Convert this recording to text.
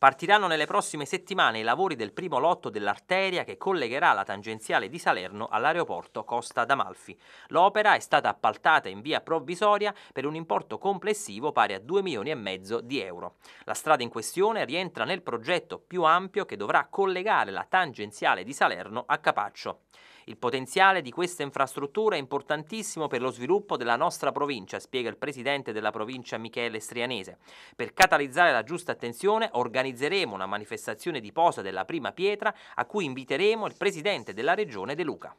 Partiranno nelle prossime settimane i lavori del primo lotto dell'arteria che collegherà la tangenziale di Salerno all'aeroporto Costa d'Amalfi. L'opera è stata appaltata in via provvisoria per un importo complessivo pari a 2 milioni e mezzo di euro. La strada in questione rientra nel progetto più ampio che dovrà collegare la tangenziale di Salerno a Capaccio. Il potenziale di questa infrastruttura è importantissimo per lo sviluppo della nostra provincia, spiega il presidente della provincia Michele Strianese. Per catalizzare la giusta attenzione organizzeremo una manifestazione di posa della prima pietra a cui inviteremo il presidente della regione De Luca.